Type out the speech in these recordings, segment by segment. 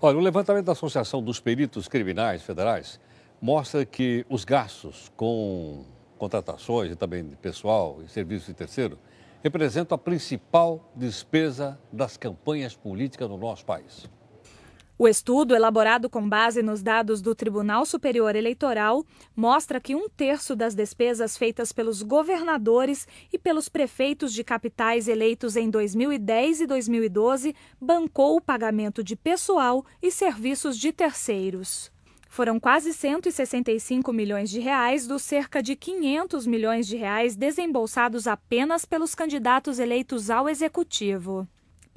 Olha, o levantamento da Associação dos Peritos Criminais Federais mostra que os gastos com contratações e também de pessoal e serviços de terceiro representam a principal despesa das campanhas políticas no nosso país. O estudo, elaborado com base nos dados do Tribunal Superior Eleitoral, mostra que um terço das despesas feitas pelos governadores e pelos prefeitos de capitais eleitos em 2010 e 2012 bancou o pagamento de pessoal e serviços de terceiros. Foram quase 165 milhões de reais dos cerca de 500 milhões de reais desembolsados apenas pelos candidatos eleitos ao executivo.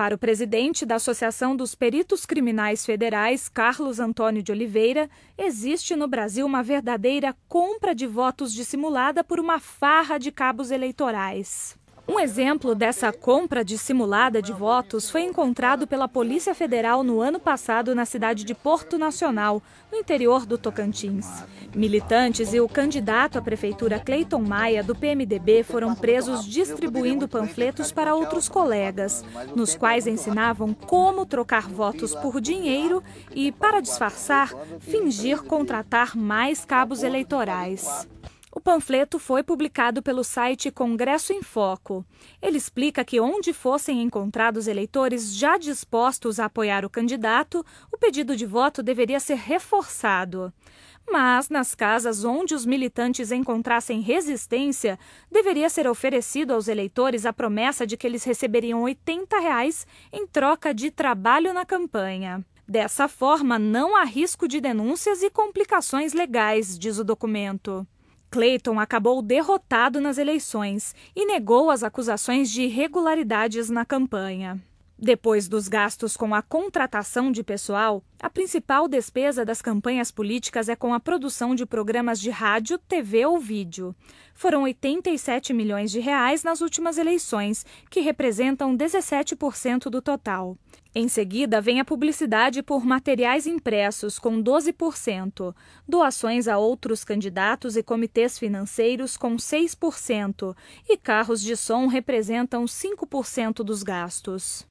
Para o presidente da Associação dos Peritos Criminais Federais, Carlos Antônio de Oliveira, existe no Brasil uma verdadeira compra de votos dissimulada por uma farra de cabos eleitorais. Um exemplo dessa compra dissimulada de votos foi encontrado pela Polícia Federal no ano passado na cidade de Porto Nacional, no interior do Tocantins. Militantes e o candidato à prefeitura Cleiton Maia, do PMDB, foram presos distribuindo panfletos para outros colegas, nos quais ensinavam como trocar votos por dinheiro e, para disfarçar, fingir contratar mais cabos eleitorais. O panfleto foi publicado pelo site Congresso em Foco. Ele explica que onde fossem encontrados eleitores já dispostos a apoiar o candidato, o pedido de voto deveria ser reforçado. Mas nas casas onde os militantes encontrassem resistência, deveria ser oferecido aos eleitores a promessa de que eles receberiam R$ 80 reais em troca de trabalho na campanha. Dessa forma, não há risco de denúncias e complicações legais, diz o documento. Clayton acabou derrotado nas eleições e negou as acusações de irregularidades na campanha. Depois dos gastos com a contratação de pessoal, a principal despesa das campanhas políticas é com a produção de programas de rádio, TV ou vídeo. Foram 87 milhões de reais nas últimas eleições, que representam 17% do total. Em seguida, vem a publicidade por materiais impressos, com 12%, doações a outros candidatos e comitês financeiros, com 6%, e carros de som representam 5% dos gastos.